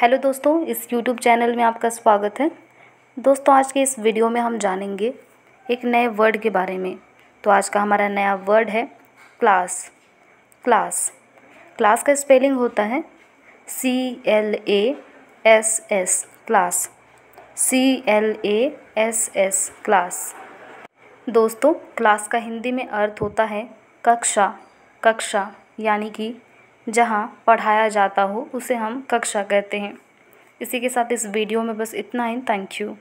hello दोस्तों इस YouTube channel में आपका स्वागत है दोस्तों आज के इस वीडियो में हम जानेंगे एक नए वर्ड के बारे में तो आज का हमारा नया वर्ड है क्लास क्लास क्लास का स्पेलिंग होता है C L A S S class C L A S S class दोस्तों क्लास का हिंदी में अर्थ होता है कक्षा कक्षा यानी कि जहाँ पढ़ाया जाता हो उसे हम कक्षा कहते हैं इसी के साथ इस वीडियो में बस इतना ही थैंक यू